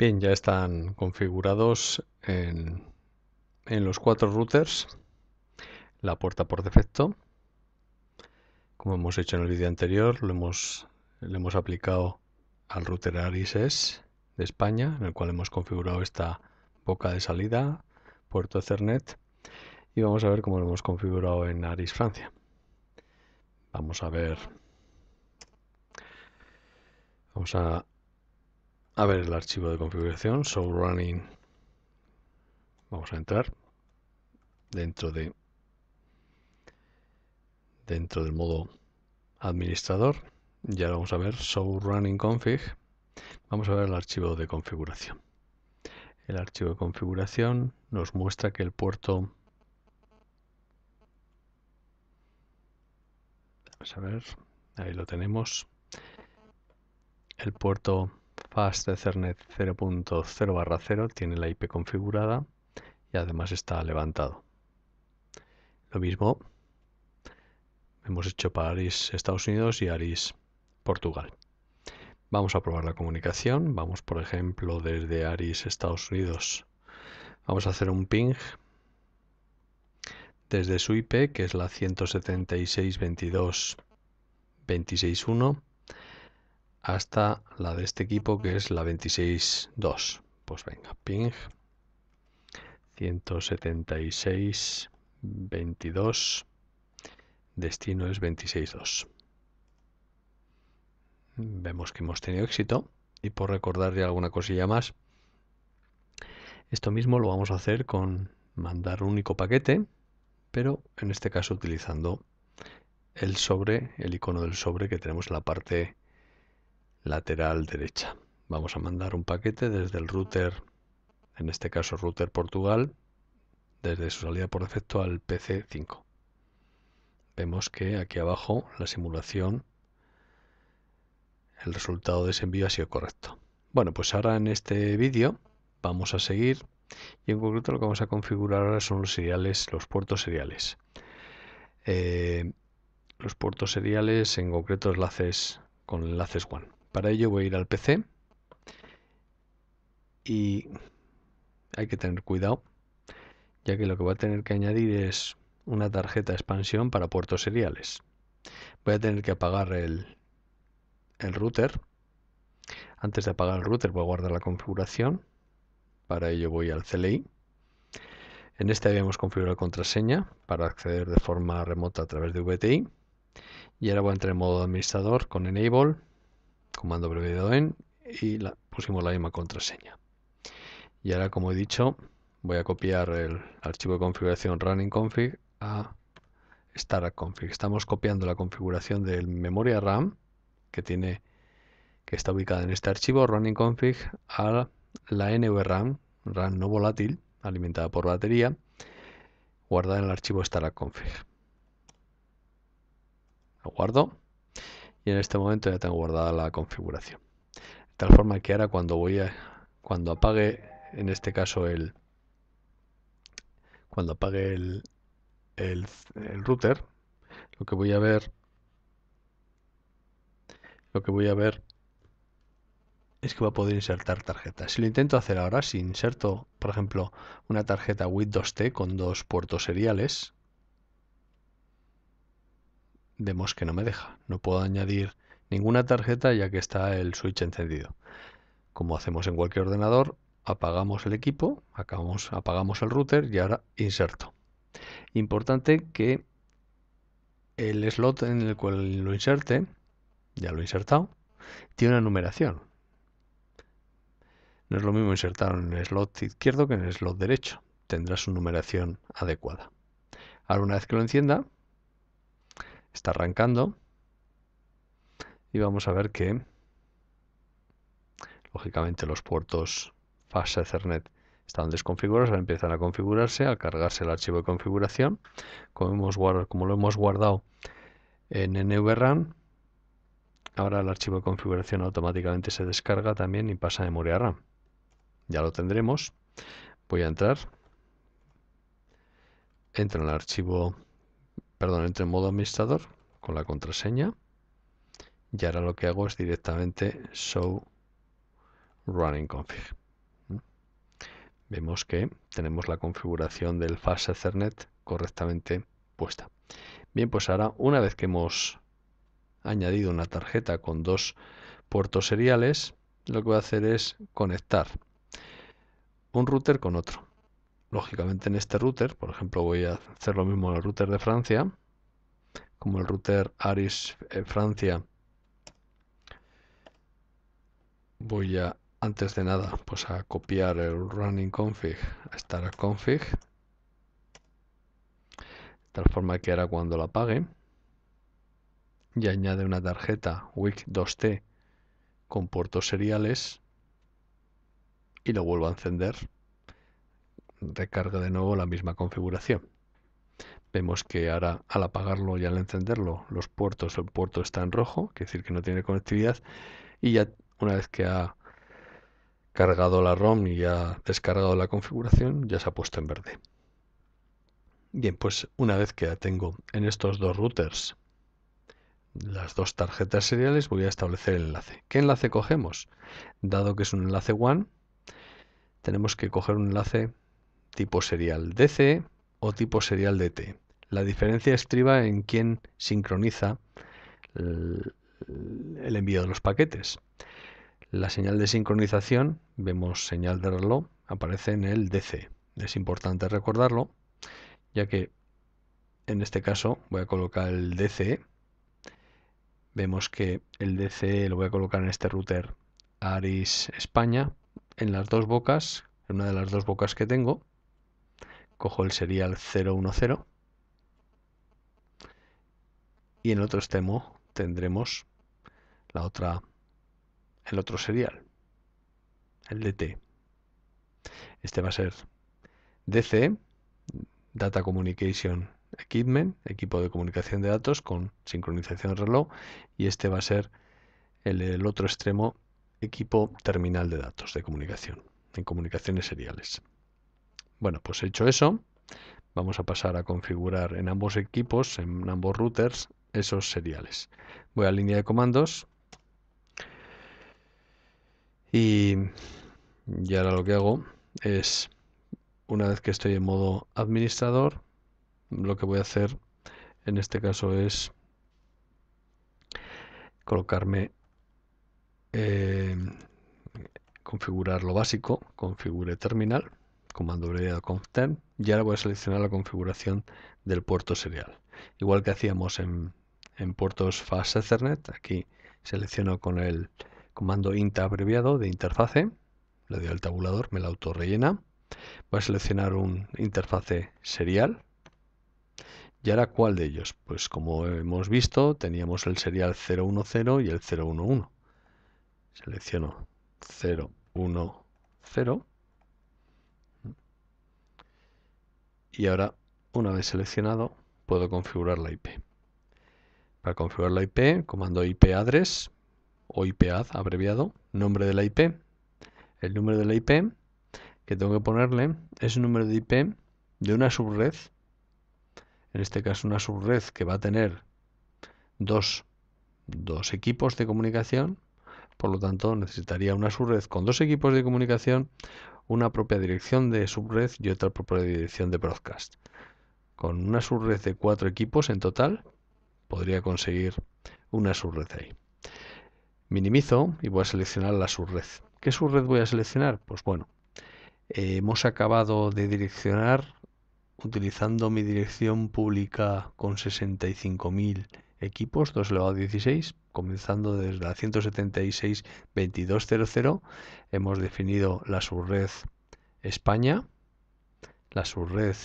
Bien, ya están configurados en, los cuatro routers la puerta por defecto. Como hemos hecho en el vídeo anterior, lo hemos, aplicado al router Arises de España, en el cual hemos configurado esta boca de salida, puerto Ethernet, y vamos a ver cómo lo hemos configurado en Aris Francia. Vamos a ver. Vamos a a ver el archivo de configuración, show running. Vamos a entrar dentro de dentro del modo administrador Ya ahora vamos a ver show running config. Vamos a ver el archivo de configuración. El archivo de configuración nos muestra que el puerto Vamos a ver, ahí lo tenemos. El puerto Fast Ethernet 0.0 0 tiene la IP configurada y además está levantado. Lo mismo hemos hecho para ARIS Estados Unidos y ARIS Portugal. Vamos a probar la comunicación. Vamos, por ejemplo, desde ARIS Estados Unidos. Vamos a hacer un ping desde su IP, que es la 176.22.26.1 hasta la de este equipo que es la 26.2. Pues venga, ping 176 22 destino es 26.2. Vemos que hemos tenido éxito y por recordar ya alguna cosilla más, esto mismo lo vamos a hacer con mandar un único paquete, pero en este caso utilizando el sobre, el icono del sobre que tenemos en la parte lateral derecha. Vamos a mandar un paquete desde el router, en este caso router Portugal, desde su salida por defecto al PC5. Vemos que aquí abajo la simulación, el resultado de ese envío ha sido correcto. Bueno, pues ahora en este vídeo vamos a seguir y en concreto lo que vamos a configurar ahora son los seriales, los puertos seriales. Eh, los puertos seriales, en concreto enlaces con enlaces one para ello voy a ir al PC y hay que tener cuidado, ya que lo que voy a tener que añadir es una tarjeta de expansión para puertos seriales. Voy a tener que apagar el, router. Antes de apagar el router voy a guardar la configuración. Para ello voy al CLI. En este habíamos configurado contraseña para acceder de forma remota a través de VTI. Y ahora voy a entrar en modo administrador con Enable comando de en y pusimos la misma contraseña. Y ahora, como he dicho, voy a copiar el archivo de configuración running config a startup config. Estamos copiando la configuración del memoria RAM que tiene que está ubicada en este archivo running config a la nvram RAM no volátil alimentada por batería guardada en el archivo startup config. Lo guardo y en este momento ya tengo guardada la configuración. De tal forma que ahora cuando voy a, cuando apague, en este caso el cuando apague el, el, router, lo que voy a ver lo que voy a ver es que va a poder insertar tarjetas. Si lo intento hacer ahora, si inserto, por ejemplo, una tarjeta 2 T con dos puertos seriales, vemos que no me deja. No puedo añadir ninguna tarjeta ya que está el switch encendido. Como hacemos en cualquier ordenador, apagamos el equipo, acabamos, apagamos el router y ahora inserto. Importante que el slot en el cual lo inserte, ya lo he insertado, tiene una numeración. No es lo mismo insertar en el slot izquierdo que en el slot derecho. Tendrá su numeración adecuada. Ahora una vez que lo encienda, Está arrancando. Y vamos a ver que, lógicamente, los puertos fase Ethernet están desconfigurados, ahora empiezan a configurarse, a cargarse el archivo de configuración, como, hemos guardado, como lo hemos guardado en NVRAM, ahora el archivo de configuración automáticamente se descarga también y pasa a memoria RAM. Ya lo tendremos. Voy a entrar. Entro en el archivo perdón, entre en modo administrador con la contraseña. Y ahora lo que hago es directamente show running config. Vemos que tenemos la configuración del fast Ethernet correctamente puesta. Bien, pues ahora una vez que hemos añadido una tarjeta con dos puertos seriales, lo que voy a hacer es conectar un router con otro lógicamente en este router, por ejemplo voy a hacer lo mismo en el router de Francia, como el router Aris eh, Francia, voy a, antes de nada, pues a copiar el running config a startup config, de tal forma que ahora cuando la apague, y añade una tarjeta WIC 2T con puertos seriales y lo vuelvo a encender recarga de nuevo la misma configuración. Vemos que ahora al apagarlo y al encenderlo, los puertos, el puerto está en rojo, quiere decir que no tiene conectividad, y ya una vez que ha cargado la ROM y ha descargado la configuración, ya se ha puesto en verde. Bien, pues una vez que ya tengo en estos dos routers las dos tarjetas seriales, voy a establecer el enlace. ¿Qué enlace cogemos? Dado que es un enlace WAN, tenemos que coger un enlace tipo serial DC o tipo serial DT. La diferencia estriba en quién sincroniza el, envío de los paquetes. La señal de sincronización, vemos señal de reloj, aparece en el DC. Es importante recordarlo, ya que en este caso voy a colocar el DC. Vemos que el DC lo voy a colocar en este router Aris España, en las dos bocas, en una de las dos bocas que tengo, cojo el serial 010 y en el otro extremo tendremos la otra el otro serial el DT este va a ser DC Data Communication Equipment equipo de comunicación de datos con sincronización reloj y este va a ser el otro extremo equipo terminal de datos de comunicación en comunicaciones seriales bueno, pues hecho eso, vamos a pasar a configurar en ambos equipos, en ambos routers, esos seriales. Voy a línea de comandos y, ahora lo que hago es, una vez que estoy en modo administrador, lo que voy a hacer en este caso es colocarme eh, configurar lo básico configure terminal comando abreviado conftemp, y ahora voy a seleccionar la configuración del puerto serial. Igual que hacíamos en, puertos fast ethernet, aquí selecciono con el comando int abreviado de interfase, le doy al tabulador, me la autorrellena, voy a seleccionar un interfase serial, y ahora cuál de ellos? Pues como hemos visto, teníamos el serial 010 y el 011. Selecciono 010 y ahora una vez seleccionado puedo configurar la IP. Para configurar la IP, comando IP Address o IPAD abreviado, nombre de la IP. El número de la IP que tengo que ponerle es un número de IP de una subred, en este caso una subred que va a tener dos, dos equipos de comunicación, por lo tanto necesitaría una subred con dos equipos de comunicación una propia dirección de subred y otra propia dirección de broadcast. Con una subred de cuatro equipos en total, podría conseguir una subred ahí. Minimizo y voy a seleccionar la subred. ¿Qué subred voy a seleccionar? Pues bueno, eh, hemos acabado de direccionar utilizando mi dirección pública con 65.000 equipos, 2 elevado a 16, comenzando desde la 176.22.00, hemos definido la subred España, la subred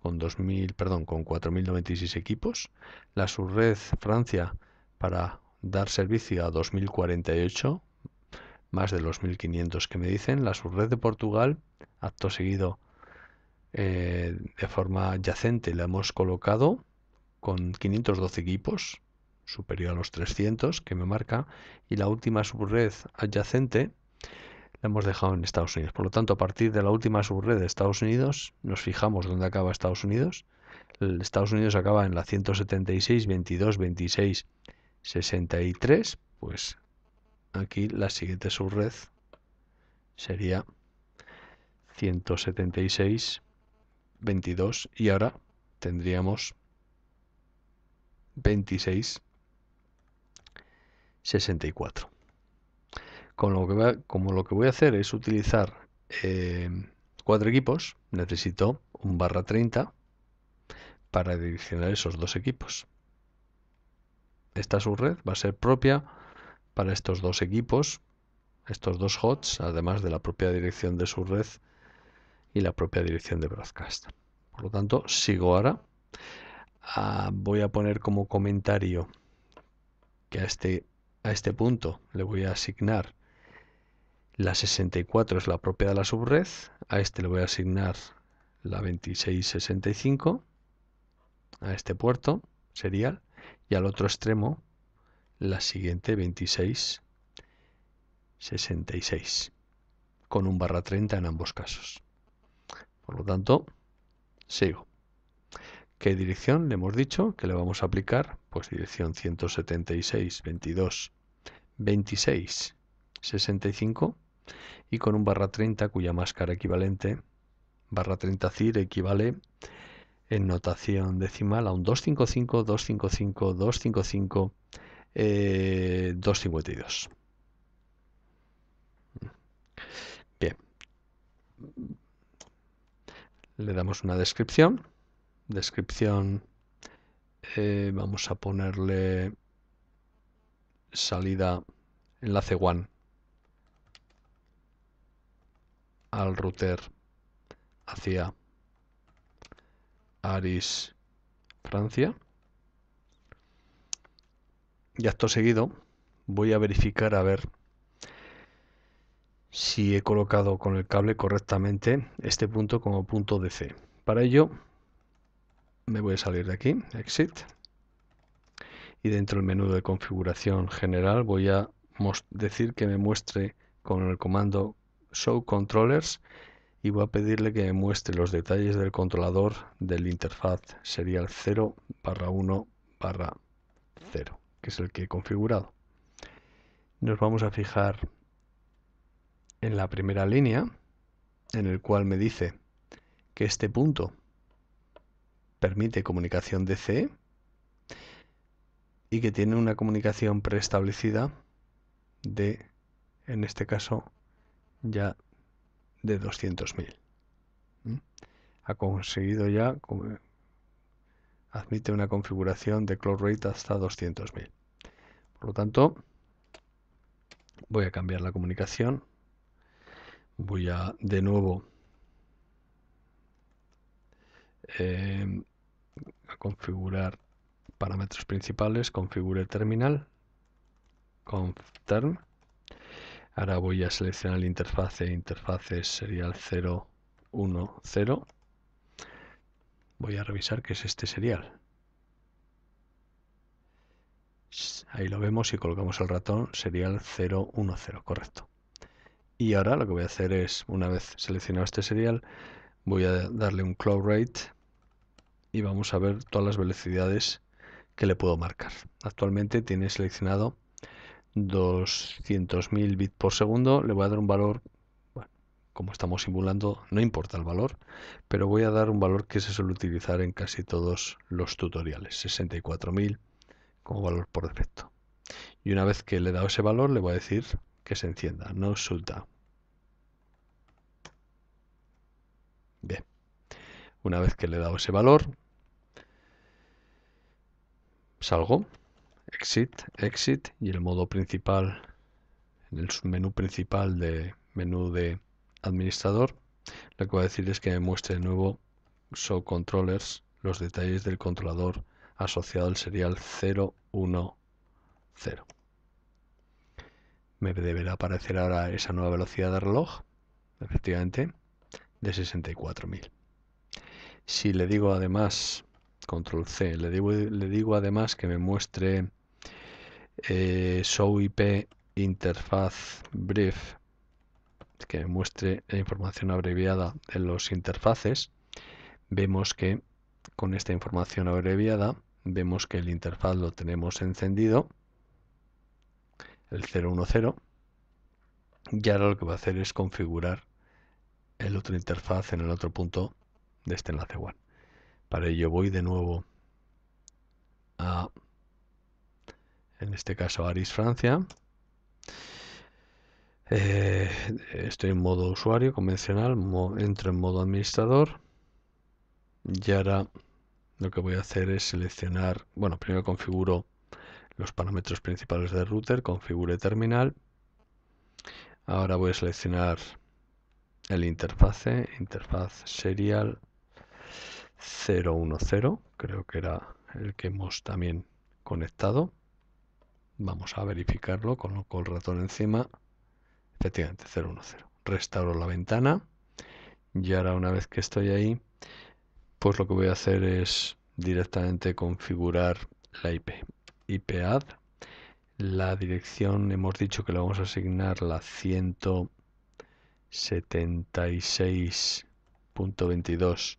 con 2000, perdón, con 4096 equipos, la subred Francia para dar servicio a 2048, más de los 1500 que me dicen, la subred de Portugal, acto seguido eh, de forma adyacente la hemos colocado con 512 equipos, superior a los 300 que me marca, y la última subred adyacente la hemos dejado en Estados Unidos. Por lo tanto, a partir de la última subred de Estados Unidos, nos fijamos dónde acaba Estados Unidos. Estados Unidos acaba en la 176, 22, 26, 63. Pues aquí la siguiente subred sería 176, 22 y ahora tendríamos 26, 64. Con lo que como lo que voy a hacer es utilizar eh, cuatro equipos, necesito un barra 30 para direccionar esos dos equipos. Esta subred va a ser propia para estos dos equipos, estos dos hots además de la propia dirección de subred y la propia dirección de broadcast. Por lo tanto, sigo ahora. Ah, voy a poner como comentario que a este, a este punto le voy a asignar la 64 es la propia de la subred, a este le voy a asignar la 2665, a este puerto serial, y al otro extremo la siguiente 2666, con un barra 30 en ambos casos. Por lo tanto, sigo. ¿Qué dirección le hemos dicho que le vamos a aplicar? Pues dirección 176, 22, 26, 65 y con un barra 30 cuya máscara equivalente, barra 30 CIR equivale en notación decimal a un 255, 255, 255, 252. Bien. Le damos una descripción descripción. Eh, vamos a ponerle salida enlace one al router hacia Aris Francia. Y esto seguido voy a verificar a ver si he colocado con el cable correctamente este punto como punto DC. Para ello me voy a salir de aquí, exit, y dentro del menú de configuración general voy a decir que me muestre con el comando show controllers y voy a pedirle que me muestre los detalles del controlador del interfaz, sería el 0 barra 1 barra 0, que es el que he configurado. Nos vamos a fijar en la primera línea, en el cual me dice que este punto permite comunicación DC y que tiene una comunicación preestablecida de, en este caso, ya de 200.000. ¿Mm? Ha conseguido ya, admite una configuración de clock rate hasta 200.000. Por lo tanto, voy a cambiar la comunicación. Voy a, de nuevo, Em, a configurar parámetros principales, configure terminal, conf term. Ahora voy a seleccionar la interfaz, e interfaces serial 010. Voy a revisar que es este serial. Ahí lo vemos y colocamos el ratón, serial 010, correcto. Y ahora lo que voy a hacer es, una vez seleccionado este serial, voy a darle un cloud rate y vamos a ver todas las velocidades que le puedo marcar. Actualmente tiene seleccionado 200.000 bits por segundo. Le voy a dar un valor, bueno, como estamos simulando, no importa el valor, pero voy a dar un valor que se suele utilizar en casi todos los tutoriales, 64.000 como valor por defecto. Y una vez que le he dado ese valor, le voy a decir que se encienda, no suelta Bien, una vez que le he dado ese valor, salgo, pues, exit, exit y el modo principal, en el menú principal de menú de administrador, lo que voy a decir es que me muestre de nuevo show controllers, los detalles del controlador asociado al serial 010. Me deberá aparecer ahora esa nueva velocidad de reloj, efectivamente, de 64.000. Si le digo además Control C. Le digo, además que me muestre eh, show IP interfaz brief, que me muestre la información abreviada de los interfaces. Vemos que con esta información abreviada vemos que el interfaz lo tenemos encendido, el 010, y ahora lo que va a hacer es configurar el otro interfaz en el otro punto de este enlace WAN. Para ello voy de nuevo a, en este caso, Aris Francia. Eh, estoy en modo usuario convencional, entro en modo administrador y ahora lo que voy a hacer es seleccionar, bueno, primero configuro los parámetros principales del router, configure terminal. Ahora voy a seleccionar el interfaz, interfaz serial, 010, creo que era el que hemos también conectado. Vamos a verificarlo, con el ratón encima. Efectivamente, 010. Restauro la ventana. Y ahora una vez que estoy ahí, pues lo que voy a hacer es directamente configurar la IP. IPAD. La dirección hemos dicho que le vamos a asignar la 176.22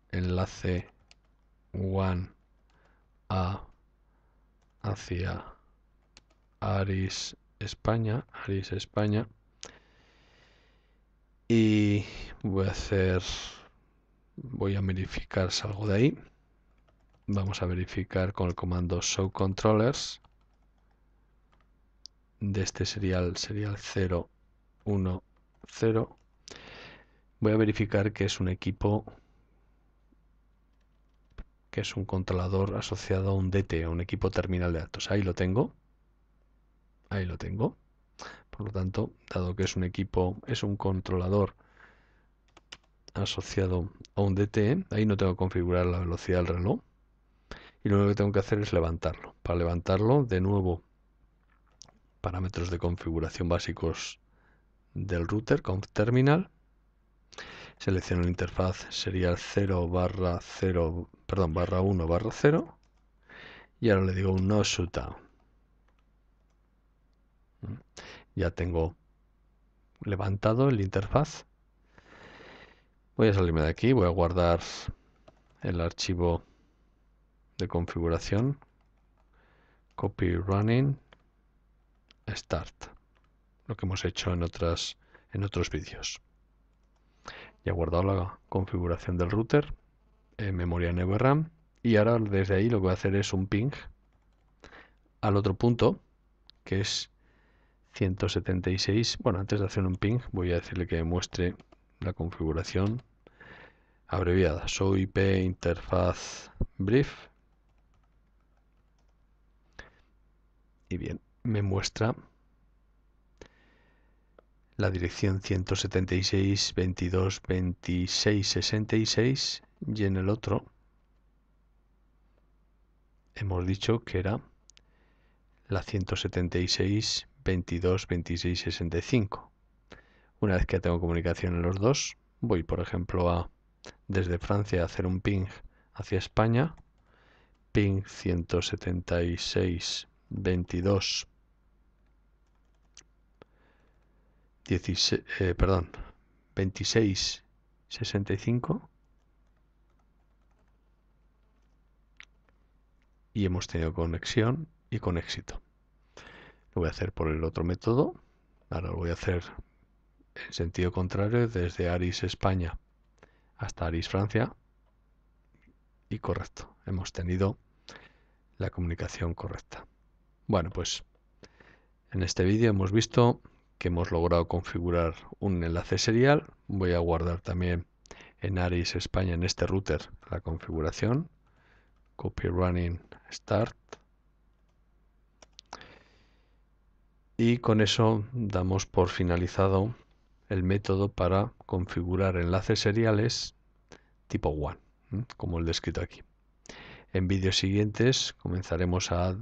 enlace one a hacia Aris España, Aris España. Y voy a hacer, voy a verificar, algo de ahí. Vamos a verificar con el comando show controllers. De este serial, serial 010. Voy a verificar que es un equipo que es un controlador asociado a un DT, a un equipo terminal de datos. Ahí lo tengo. Ahí lo tengo. Por lo tanto, dado que es un equipo, es un controlador asociado a un DT, ahí no tengo que configurar la velocidad del reloj. Y lo único que tengo que hacer es levantarlo. Para levantarlo, de nuevo, parámetros de configuración básicos del router, con terminal selecciono la interfaz, sería 0 barra 0, perdón, barra 1 barra 0 y ahora le digo un no shutdown. Ya tengo levantado la interfaz. Voy a salirme de aquí, voy a guardar el archivo de configuración, copy running, start, lo que hemos hecho en, otras, en otros vídeos ya he guardado la configuración del router, en eh, memoria en RAM y ahora desde ahí lo que voy a hacer es un ping al otro punto que es 176. Bueno, antes de hacer un ping voy a decirle que muestre la configuración abreviada. IP interfaz brief. Y bien, me muestra la dirección 176 22 26 66 y en el otro hemos dicho que era la 176 22 26 65 una vez que tengo comunicación en los dos voy por ejemplo a desde Francia a hacer un ping hacia España ping 176 22 16, eh, perdón, 26, Y hemos tenido conexión y con éxito. Lo voy a hacer por el otro método. Ahora lo voy a hacer en sentido contrario desde Aris España hasta Aris Francia. Y correcto, hemos tenido la comunicación correcta. Bueno, pues en este vídeo hemos visto que hemos logrado configurar un enlace serial. Voy a guardar también en Aris España en este router la configuración. Copy running start. Y con eso damos por finalizado el método para configurar enlaces seriales tipo one, como el descrito aquí. En vídeos siguientes comenzaremos a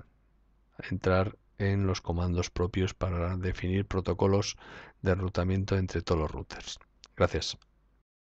entrar en los comandos propios para definir protocolos de rutamiento entre todos los routers. Gracias.